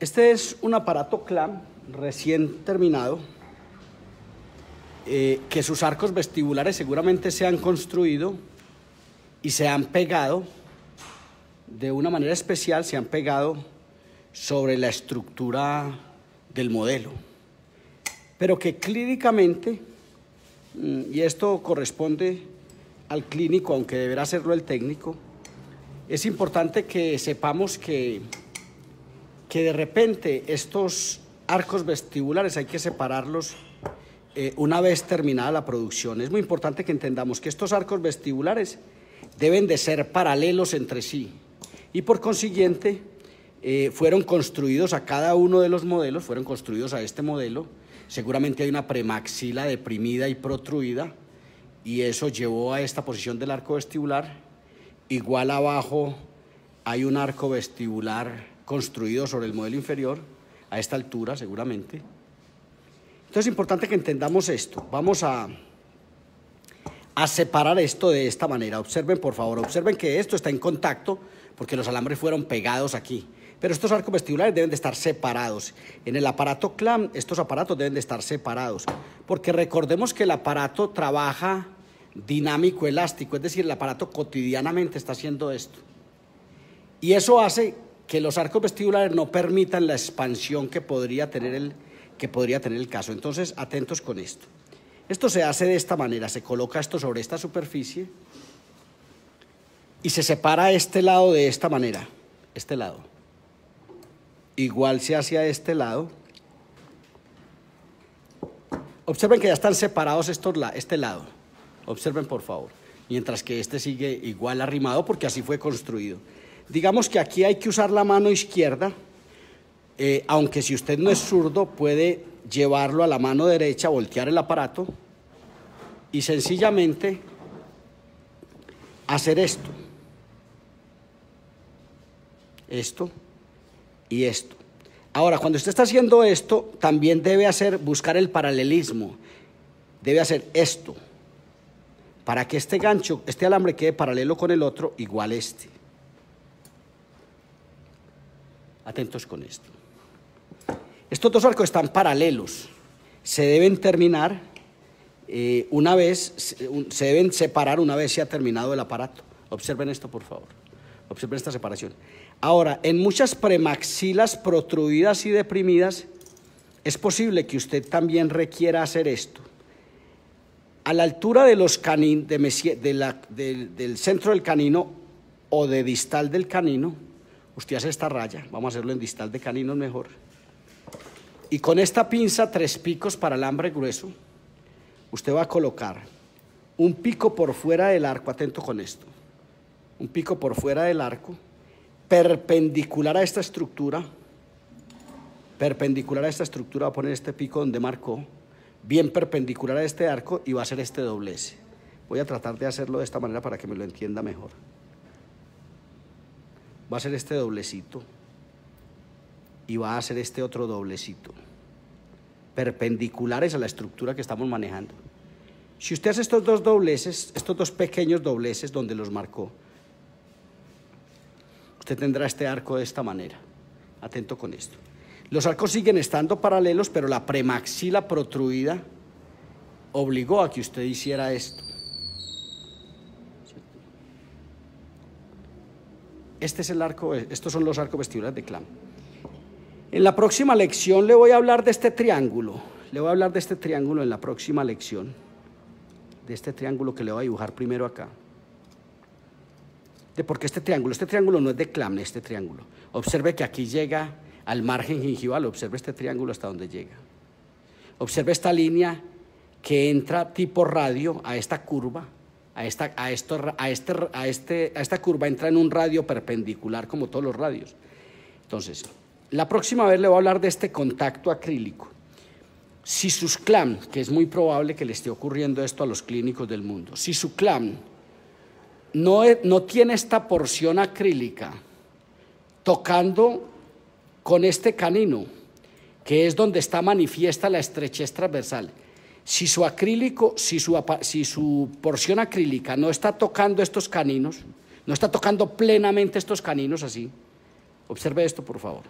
Este es un aparato clam recién terminado, eh, que sus arcos vestibulares seguramente se han construido y se han pegado de una manera especial, se han pegado sobre la estructura del modelo, pero que clínicamente, mm, y esto corresponde al clínico, aunque deberá hacerlo el técnico, es importante que sepamos que que de repente estos arcos vestibulares hay que separarlos eh, una vez terminada la producción. Es muy importante que entendamos que estos arcos vestibulares deben de ser paralelos entre sí y por consiguiente eh, fueron construidos a cada uno de los modelos, fueron construidos a este modelo. Seguramente hay una premaxila deprimida y protruida y eso llevó a esta posición del arco vestibular. Igual abajo hay un arco vestibular construido sobre el modelo inferior, a esta altura seguramente. Entonces es importante que entendamos esto. Vamos a, a separar esto de esta manera. Observen, por favor, observen que esto está en contacto porque los alambres fueron pegados aquí. Pero estos arcos vestibulares deben de estar separados. En el aparato CLAM, estos aparatos deben de estar separados. Porque recordemos que el aparato trabaja dinámico, elástico, es decir, el aparato cotidianamente está haciendo esto. Y eso hace que los arcos vestibulares no permitan la expansión que podría tener el, que podría tener el caso. Entonces, atentos con esto. Esto se hace de esta manera, se coloca esto sobre esta superficie y se separa este lado de esta manera, este lado. Igual se hace a este lado. Observen que ya están separados estos, este lado. Observen, por favor. Mientras que este sigue igual arrimado porque así fue construido. Digamos que aquí hay que usar la mano izquierda, eh, aunque si usted no es zurdo puede llevarlo a la mano derecha, voltear el aparato y sencillamente hacer esto, esto y esto. Ahora, cuando usted está haciendo esto, también debe hacer, buscar el paralelismo, debe hacer esto, para que este gancho, este alambre quede paralelo con el otro, igual este. Atentos con esto. Estos dos arcos están paralelos. Se deben terminar eh, una vez, se deben separar una vez se ha terminado el aparato. Observen esto, por favor. Observen esta separación. Ahora, en muchas premaxilas protruidas y deprimidas, es posible que usted también requiera hacer esto. A la altura de los del centro del canino o de distal del canino, Usted hace esta raya, vamos a hacerlo en distal de caninos mejor. Y con esta pinza, tres picos para alambre grueso, usted va a colocar un pico por fuera del arco, atento con esto, un pico por fuera del arco, perpendicular a esta estructura, perpendicular a esta estructura, va a poner este pico donde marcó, bien perpendicular a este arco y va a hacer este doblez. Voy a tratar de hacerlo de esta manera para que me lo entienda mejor va a ser este doblecito y va a ser este otro doblecito, perpendiculares a la estructura que estamos manejando. Si usted hace estos dos dobleces, estos dos pequeños dobleces donde los marcó, usted tendrá este arco de esta manera. Atento con esto. Los arcos siguen estando paralelos, pero la premaxila protruida obligó a que usted hiciera esto. Este es el arco, estos son los arcos vestibulares de clam. En la próxima lección le voy a hablar de este triángulo. Le voy a hablar de este triángulo en la próxima lección. De este triángulo que le voy a dibujar primero acá. De por qué este triángulo. Este triángulo no es de clam, este triángulo. Observe que aquí llega al margen gingival. Observe este triángulo hasta donde llega. Observe esta línea que entra tipo radio a esta curva este, este, a esta, curva entra en un radio perpendicular como todos los radios. Entonces, la próxima vez le voy a hablar de este contacto acrílico. Si su clam, que es muy probable que le esté ocurriendo esto a los clínicos del mundo, si su clam no, no tiene esta porción acrílica tocando con este canino, que es donde está manifiesta la estrechez transversal, si su acrílico, si su, si su porción acrílica no está tocando estos caninos, no está tocando plenamente estos caninos así, observe esto por favor.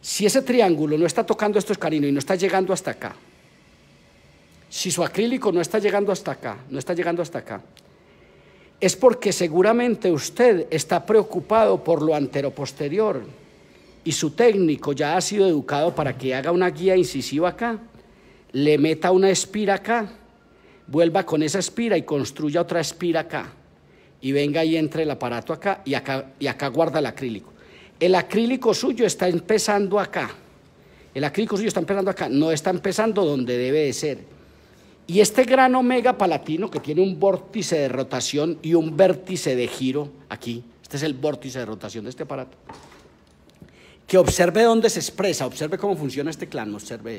Si ese triángulo no está tocando estos caninos y no está llegando hasta acá, si su acrílico no está llegando hasta acá, no está llegando hasta acá, es porque seguramente usted está preocupado por lo anteroposterior y su técnico ya ha sido educado para que haga una guía incisiva acá le meta una espira acá, vuelva con esa espira y construya otra espira acá. Y venga y entre el aparato acá y acá, y acá guarda el acrílico. El acrílico suyo está empezando acá. El acrílico suyo está empezando acá, no está empezando donde debe de ser. Y este gran omega palatino que tiene un vórtice de rotación y un vértice de giro aquí, este es el vórtice de rotación de este aparato, que observe dónde se expresa, observe cómo funciona este clan, observe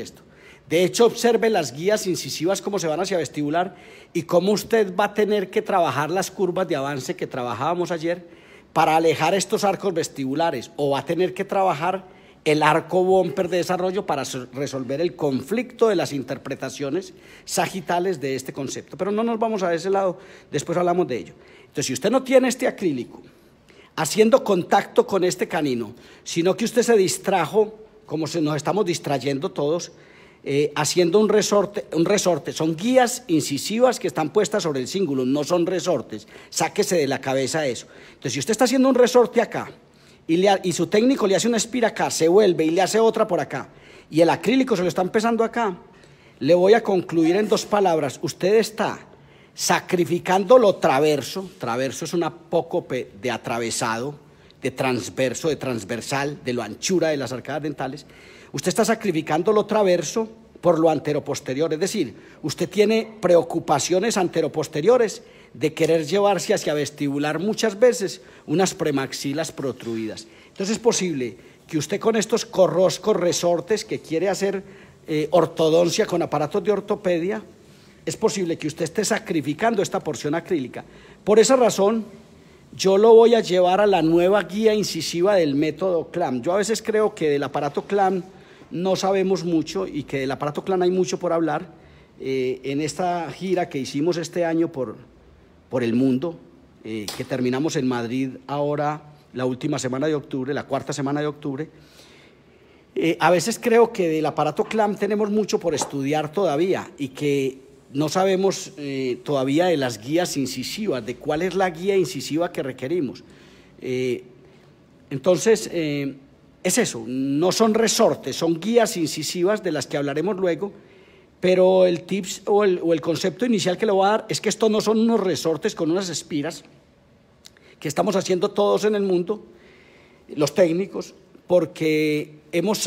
esto. De hecho, observe las guías incisivas cómo se van hacia vestibular y cómo usted va a tener que trabajar las curvas de avance que trabajábamos ayer para alejar estos arcos vestibulares o va a tener que trabajar el arco bumper de desarrollo para resolver el conflicto de las interpretaciones sagitales de este concepto. Pero no nos vamos a ese lado, después hablamos de ello. Entonces, si usted no tiene este acrílico haciendo contacto con este canino, sino que usted se distrajo, como nos estamos distrayendo todos, eh, haciendo un resorte, un resorte. Son guías incisivas que están puestas sobre el cíngulo, no son resortes. Sáquese de la cabeza eso. Entonces, si usted está haciendo un resorte acá y, y su técnico le hace una espira acá, se vuelve y le hace otra por acá, y el acrílico se lo está empezando acá, le voy a concluir en dos palabras. Usted está sacrificando lo traverso, traverso es un apócope de atravesado, de transverso, de transversal, de lo anchura de las arcadas dentales, Usted está sacrificando lo traverso por lo anteroposterior, es decir, usted tiene preocupaciones anteroposteriores de querer llevarse hacia vestibular muchas veces unas premaxilas protruidas. Entonces es posible que usted con estos corroscos resortes que quiere hacer eh, ortodoncia con aparatos de ortopedia, es posible que usted esté sacrificando esta porción acrílica. Por esa razón, yo lo voy a llevar a la nueva guía incisiva del método CLAM. Yo a veces creo que del aparato CLAM no sabemos mucho y que del aparato clan hay mucho por hablar. Eh, en esta gira que hicimos este año por, por el mundo, eh, que terminamos en Madrid ahora la última semana de octubre, la cuarta semana de octubre, eh, a veces creo que del aparato clan tenemos mucho por estudiar todavía y que no sabemos todavía de las guías incisivas, de cuál es la guía incisiva que requerimos. entonces, es eso, no son resortes, son guías incisivas de las que hablaremos luego, pero el tips o el, concepto inicial que le voy a dar es que esto no son unos resortes con unas espiras que estamos haciendo todos en el mundo, los técnicos, porque, hemos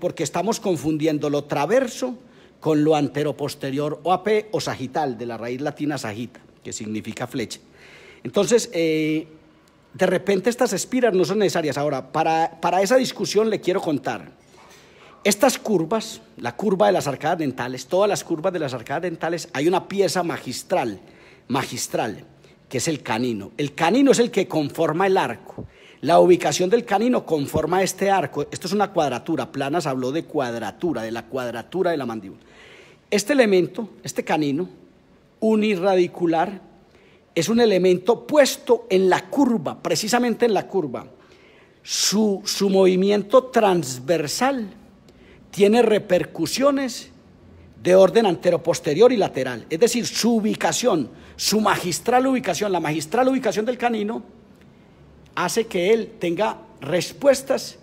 porque estamos confundiendo lo traverso con lo anteroposterior o AP o sagital, de la raíz latina sagita, que significa flecha. Entonces, eh, de repente estas espiras no son necesarias. Ahora, para, esa discusión le quiero contar. Estas curvas, la curva de las arcadas dentales, todas las curvas de las arcadas dentales, hay una pieza magistral, magistral, que es el canino. El canino es el que conforma el arco. La ubicación del canino conforma este arco. Esto es una cuadratura. Planas habló de cuadratura, de la cuadratura de la mandíbula. Este elemento, este canino, unirradicular, es un elemento puesto en la curva, precisamente en la curva. Su, movimiento transversal tiene repercusiones de orden anteroposterior y lateral. Es decir, su ubicación, su magistral ubicación, la magistral ubicación del canino, hace que él tenga respuestas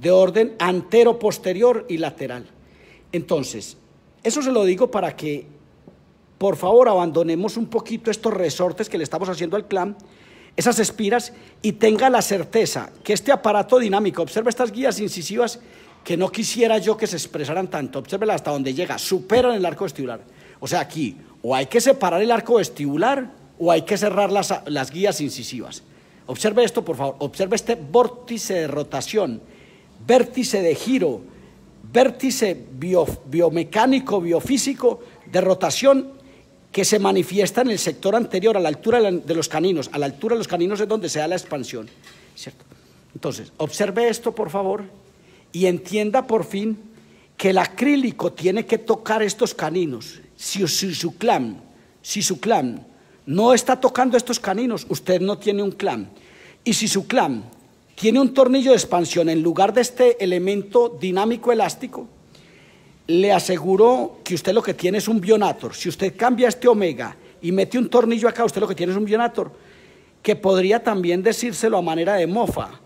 de orden antero, posterior y lateral. Entonces, eso se lo digo para que por favor abandonemos un poquito estos resortes que le estamos haciendo al clan, esas espiras, y tenga la certeza que este aparato dinámico, observe estas guías incisivas que no quisiera yo que se expresaran tanto, observe hasta donde llega, superan el arco vestibular. O sea, aquí o hay que separar el arco vestibular o hay que cerrar las, guías incisivas. Observe esto, por favor, observe este vórtice de rotación, vértice de giro, vértice biomecánico, biofísico de rotación que se manifiesta en el sector anterior, a la altura de los caninos. A la altura de los caninos es donde se da la expansión. ¿cierto? Entonces, observe esto, por favor, y entienda por fin que el acrílico tiene que tocar estos caninos. Si, si su clan, si su clan no está tocando estos caninos, usted no tiene un clan. Y si su clan tiene un tornillo de expansión en lugar de este elemento dinámico elástico, le aseguró que usted lo que tiene es un bionator. Si usted cambia este omega y mete un tornillo acá, usted lo que tiene es un bionator, que podría también decírselo a manera de mofa.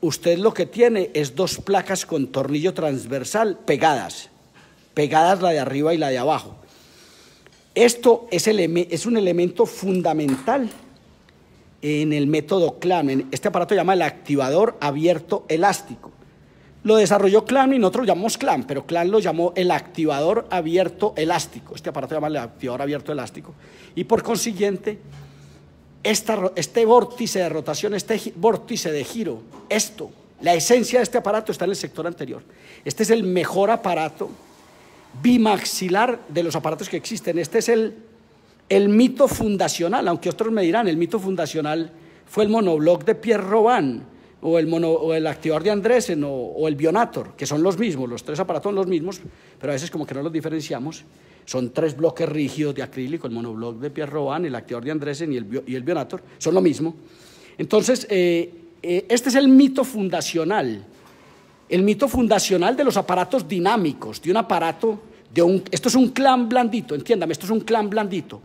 Usted lo que tiene es dos placas con tornillo transversal pegadas, pegadas la de arriba y la de abajo. Esto es, es un elemento fundamental en el método CLAM. Este aparato se llama el activador abierto elástico. Lo desarrolló Clan y nosotros lo llamamos Clan, pero Clan lo llamó el activador abierto elástico. Este aparato se llama el activador abierto elástico. Y por consiguiente, este vórtice de rotación, este vórtice de giro, esto, la esencia de este aparato está en el sector anterior. Este es el mejor aparato bimaxilar de los aparatos que existen. Este es el, el mito fundacional, aunque otros me dirán, el mito fundacional fue el monobloc de Pierre Robin o el, mono, o activador de Andresen o, el Bionator, que son los mismos, los tres aparatos son los mismos, pero a veces como que no los diferenciamos. Son tres bloques rígidos de acrílico, el monobloc de Pierre Robin, el activador de Andresen y el, y Bionator, son lo mismo. Entonces, eh, eh, este es el mito fundacional, el mito fundacional de los aparatos dinámicos, de un aparato, de un, esto es un clan blandito, entiéndame, esto es un clan blandito.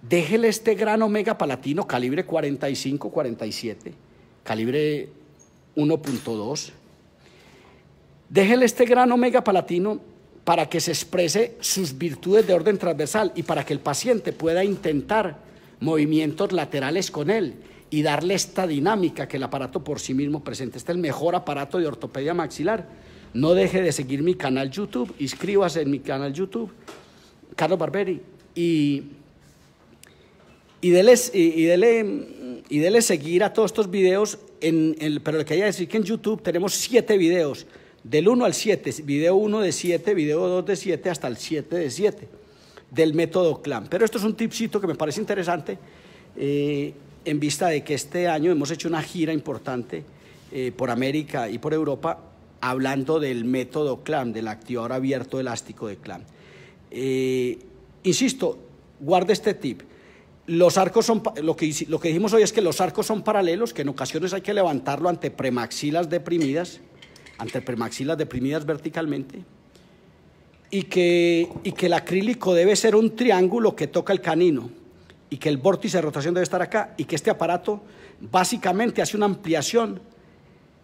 Déjele este gran omega palatino calibre 45-47, calibre 1.2. Déjele este gran omega palatino para que se exprese sus virtudes de orden transversal y para que el paciente pueda intentar movimientos laterales con él y darle esta dinámica que el aparato por sí mismo presenta. Este es el mejor aparato de ortopedia maxilar. No deje de seguir mi canal YouTube, inscríbase en mi canal YouTube, Carlos Barberi, y, y, dele, y, dele, y dele seguir a todos estos videos en, pero le quería decir que en YouTube tenemos siete videos, del 1 al 7, video 1 de 7, video 2 de 7, hasta el 7 de 7, del método CLAM. Pero esto es un tipcito que me parece interesante eh, en vista de que este año hemos hecho una gira importante eh, por América y por Europa hablando del método CLAM, del activador abierto elástico de CLAM. Eh, insisto, guarda este tip. Los arcos son, lo que, dijimos hoy es que los arcos son paralelos, que en ocasiones hay que levantarlo ante premaxilas deprimidas, ante premaxilas deprimidas verticalmente, y que, el acrílico debe ser un triángulo que toca el canino, y que el vórtice de rotación debe estar acá, y que este aparato básicamente hace una ampliación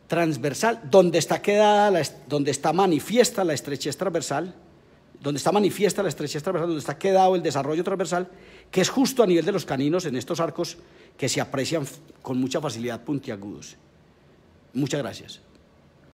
transversal, donde está, quedada donde está manifiesta la estrechez transversal, donde está manifiesta la estrechez transversal, donde está quedado el desarrollo transversal, que es justo a nivel de los caninos en estos arcos que se aprecian con mucha facilidad puntiagudos. Muchas gracias.